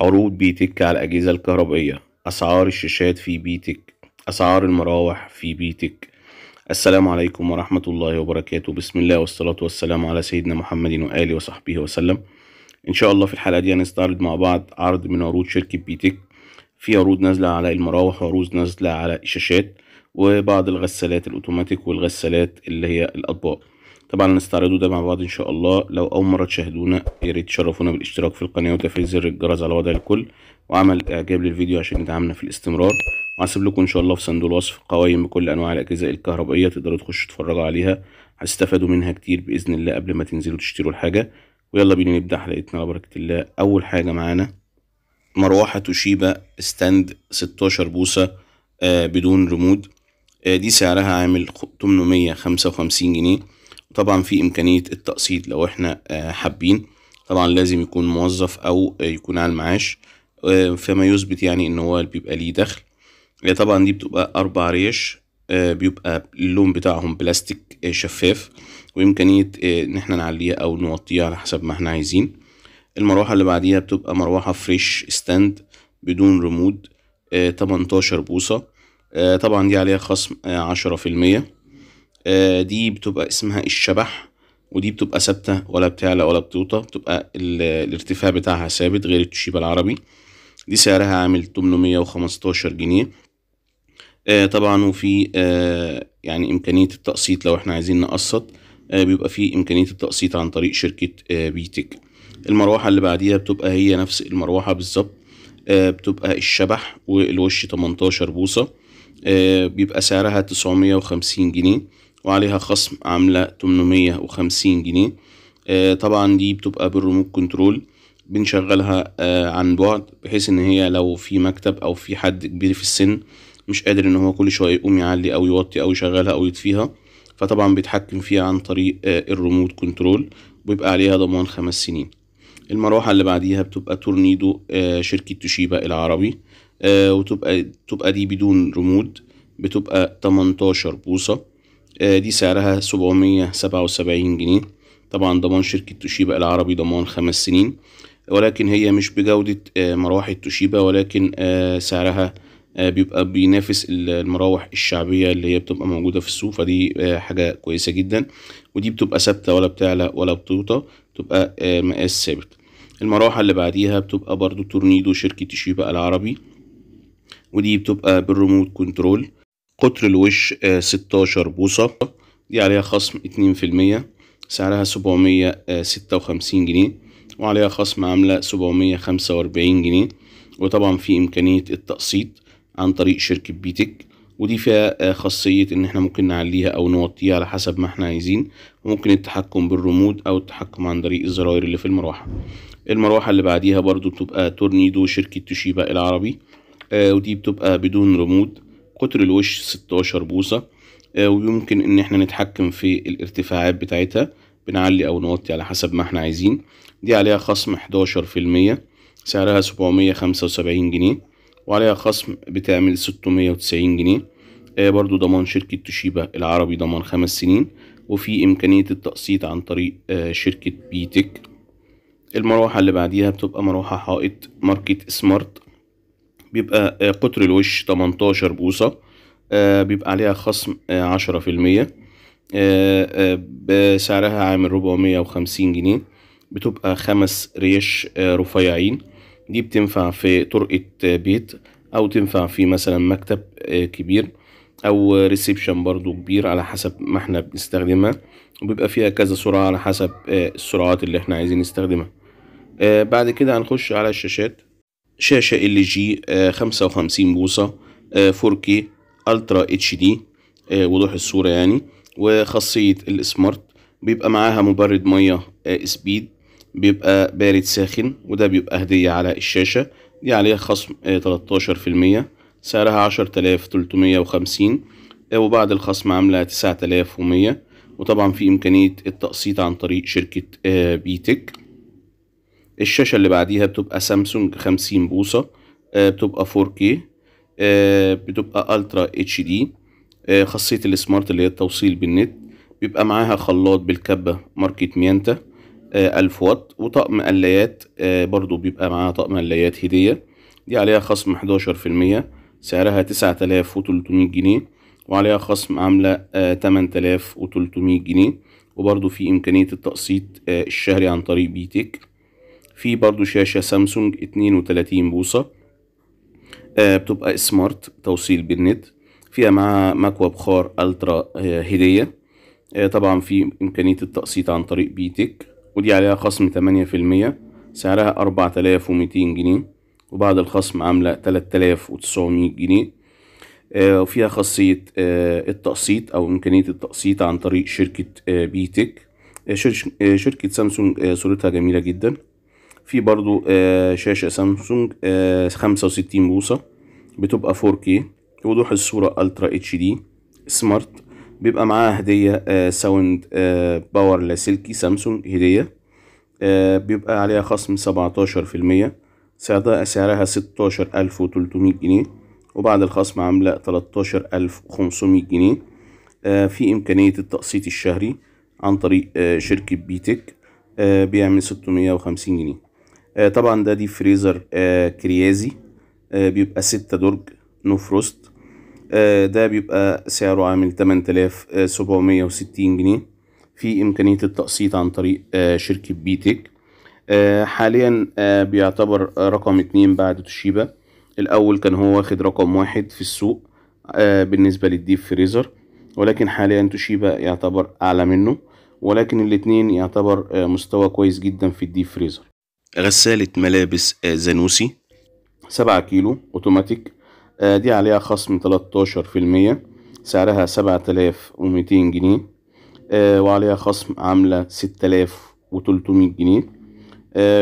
عروض بيتك على الأجهزة الكهربائية أسعار الشاشات في بيتك أسعار المراوح في بيتك السلام عليكم ورحمة الله وبركاته بسم الله والصلاة والسلام على سيدنا محمد وآله وصحبه وسلم إن شاء الله في الحلقة دي هنستعرض مع بعض عرض من عروض شركة بيتك في عروض نازلة على المراوح وعروض نازلة على الشاشات وبعض الغسالات الأوتوماتيك والغسالات اللي هي الأطباق طبعا نستعرضه ده مع بعض ان شاء الله لو اول مره تشاهدونا يا ريت تشرفونا بالاشتراك في القناه وتفعيل زر الجرس على وضع الكل وعمل اعجاب للفيديو عشان يدعمنا في الاستمرار وهسيب لكم ان شاء الله في صندوق الوصف قوائم بكل انواع الاجهزه الكهربائيه تقدروا تخشوا تتفرجوا عليها هتستفادوا منها كتير باذن الله قبل ما تنزلوا تشتروا الحاجه ويلا بينا نبدا حلقتنا على بركه الله اول حاجه معانا مروحه توشيبا ستاند 16 بوصه آه، بدون ريموت آه، دي سعرها عامل 855 جنيه طبعا في امكانية التقسيط لو احنا آه، حابين طبعا لازم يكون موظف او يكون على المعاش آه، فما يثبت يعني ان هو بيبقى ليه دخل آه، طبعا دي بتبقى اربع ريش بيبقى اللون بتاعهم بلاستيك شفاف وامكانية ان احنا نعليها او نوطيها على حسب ما احنا عايزين المروحة اللي بعديها بتبقى مروحة فريش ستاند بدون رمود تمنتاشر بوصة طبعا دي عليها خصم عشرة في المية آه، دي بتبقى اسمها الشبح ودي بتبقى ثابته ولا بتعلى ولا بتوطى بتبقى الارتفاع بتاعها ثابت غير التشيبه العربي دي سعرها عامل 815 جنيه آه طبعا وفي آه يعني امكانيه التقسيط لو احنا عايزين نقسط آه بيبقى في امكانيه التقسيط عن طريق شركه آه بيتك المروحه اللي بعديها بتبقى هي نفس المروحه بالظبط آه بتبقى الشبح والوش 18 بوصه آه بيبقى سعرها 950 جنيه وعليها خصم عاملة 850 جنيه آه، طبعا دي بتبقى بالريموت كنترول بنشغلها آه، عن بعد بحيث ان هي لو في مكتب او في حد كبير في السن مش قادر ان هو كل شويه يقوم يعلي او يوطي او يشغلها او يطفيها فطبعا بيتحكم فيها عن طريق آه، الريموت كنترول وبيبقى عليها ضمان خمس سنين المروحه اللي بعديها بتبقى تورنيدو شركه توشيبا العربي وتبقى تبقى دي بدون ريموت بتبقى 18 بوصه آه، دي سعرها 777 جنيه طبعا ضمان شركة توشيبا العربي ضمان خمس سنين ولكن هي مش بجودة آه، مراوح التوشيبا ولكن آه، سعرها بيبقى بينافس المراوح الشعبية اللي هي بتبقى موجودة في السوق فدي حاجة كويسة جدا ودي بتبقى ثابتة ولا بتعلى ولا بتوطى بتبقى مقاس ثابت المراوح اللي بعديها بتبقى برضو تورنيدو شركة توشيبا العربي ودي بتبقى بالريموت كنترول قطر الوش 16 آه، بوصة دي عليها خصم 2% سعرها 756 آه، جنيه وعليها خصم عاملة 745 جنيه وطبعا في إمكانية التقسيط عن طريق شركة بيتك ودي فيها آه، خاصية إن احنا ممكن نعليها أو نوطيها على حسب ما احنا عايزين وممكن التحكم بالرمود أو التحكم عن طريق الزراير اللي في المروحة المروحة اللي بعديها برضو بتبقى تورنيدو شركة توشيبا العربي ودي بتبقى بدون رمود قطر الوش 16 بوصة آه، ويمكن ان احنا نتحكم في الارتفاعات بتاعتها بنعلي او نوطي على حسب ما احنا عايزين دي عليها خصم 11% سعرها 775 جنيه وعليها خصم بتعمل 690 جنيه آه، برضو ضمان شركة توشيبا العربي ضمان خمس سنين وفي إمكانية التقسيط عن طريق آه، شركة بيتك المروحة اللي بعديها بتبقى مروحة حائط ماركة سمارت بيبقى آه، قطر الوش 18 بوصة آه، بيبقى عليها خصم 10% آه، بسعرها عامل 450 جنيه بتبقى خمس ريش رفيعين دي بتنفع في طرقة بيت أو تنفع في مثلا مكتب كبير أو ريسبشن برضو كبير على حسب ما احنا بنستخدمها وبيبقى فيها كذا سرعة على حسب السرعات اللي احنا عايزين نستخدمها بعد كده هنخش على الشاشات شاشة ال آه، جي خمسة وخمسين بوصة آه، فور كي الترا اتش آه، دي وضوح الصورة يعني وخاصية السمارت بيبقى معاها مبرد مية سبيد بيبقى بارد ساخن وده بيبقى هدية على الشاشة دي عليها خصم تلتاشر في المية سعرها عشر تلاف تلتمية وخمسين وبعد الخصم عاملة تسعة تلاف ومية وطبعا في إمكانية التقسيط عن طريق شركة بيتك الشاشة اللي بعديها بتبقى سامسونج خمسين بوصة آه، بتبقى 4K آه، بتبقى الترا اتش دي خاصية السمارت اللي هي التوصيل بالنت بيبقى معاها خلاط بالكبة ماركة ميانتا آه، ألف واط وطقم قلايات برضو بيبقى معاها طقم قلايات هدية دي عليها خصم حداشر في المية سعرها وتلتمية جنيه وعليها خصم عاملة وتلتمية جنيه وبرضو في إمكانية التقسيط الشهري عن طريق بيتك في برضو شاشة سامسونج 32 بوصة آه، بتبقى سمارت توصيل بالنت فيها معاها مكوى بخار الترا آه، هدية آه، طبعا في امكانية التقسيط عن طريق بيتك ودي عليها خصم تمانية في المية سعرها وميتين جنيه وبعد الخصم عاملة وتسعمية جنيه وفيها خاصية التقسيط أو إمكانية التقسيط عن طريق شركة بيتك شركة سامسونج صورتها جميلة جدا في برضو آه، شاشة سامسونج 65 آه، بوصة بتبقى كي وضوح الصورة الترا اتش دي سمارت بيبقى معاها هدية ساوند باور لاسلكي سامسونج هدية آه، بيبقى عليها خصم سبعتاشر في المية سعرها سعرها وتلتمية جنيه وبعد الخصم عاملة تلتاشر ألف وخمسمية جنيه في إمكانية التقسيط الشهري عن طريق شركة بيتك بيعمل ستمية وخمسين جنيه آه، طبعا ده دي فريزر آه، كريازي آه، بيبقى ستة درج نو فروست ده بيبقى سعره عامل 8760 جنيه في إمكانية التقسيط عن طريق شركة بيتك حاليا بيعتبر رقم اتنين بعد توشيبا الأول كان هو واخد رقم واحد في السوق بالنسبة للديب فريزر ولكن حاليا توشيبا يعتبر أعلى منه ولكن الاتنين يعتبر مستوى كويس جدا في الديب فريزر غسالة ملابس آه، زانوسي سبعة كيلو اوتوماتيك آه، دي عليها خصم تلاتاشر في المية سعرها سبعة تلاف وميتين جنيه آه، وعليها خصم عاملة ستة آلاف وتلتمية جنيه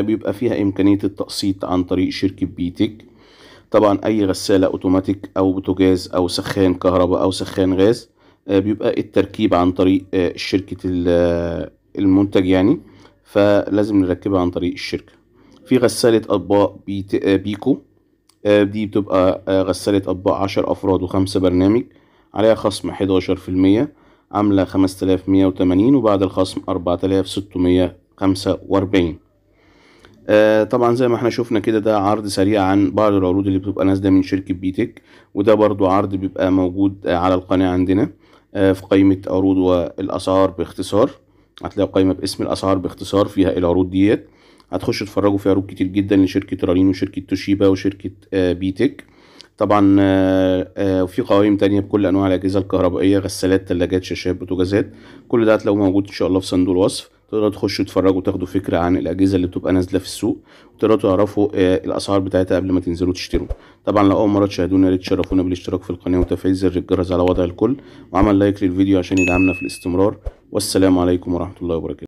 بيبقى فيها إمكانية التقسيط عن طريق شركة بيتك طبعا أي غسالة أوتوماتيك أو بوتاجاز أو سخان كهرباء أو سخان غاز بيبقى التركيب عن طريق شركة المنتج يعني فلازم نركبها عن طريق الشركة في غسالة أطباق آه، بيكو آه، دي بتبقى آه، غسالة أطباق عشر أفراد وخمسة برنامج عليها خصم حداشر في المية عاملة خمسة آلاف مية وتمانين وبعد الخصم أربعة آلاف ستمية خمسة وأربعين طبعا زي ما احنا شفنا كده ده عرض سريع عن بعض العروض اللي بتبقى نازلة من شركة بيتك وده برضو عرض بيبقى موجود على القناة عندنا في قائمة عروض والأسعار باختصار هتلاقوا قائمة باسم الأسعار باختصار فيها العروض ديت هتخشوا تفرجوا في عروض كتير جدا لشركه رالين وشركه توشيبا وشركه آه، بيتك طبعا آه، آه، وفي قوائم تانية بكل انواع الاجهزه الكهربائيه غسالات ثلاجات شاشات بوتاجازات كل ده هتلاقوه موجود ان شاء الله في صندوق الوصف تقدروا تخشوا تتفرجوا وتاخدوا فكره عن الاجهزه اللي بتبقى نازله في السوق وتقدروا تعرفوا الاسعار بتاعتها قبل ما تنزلوا تشتروا طبعا لو اول مره تشاهدونا يا ريت تشرفونا بالاشتراك في القناه وتفعيل زر الجرس على وضع الكل وعمل لايك للفيديو عشان يدعمنا في الاستمرار والسلام عليكم ورحمه الله وبركاته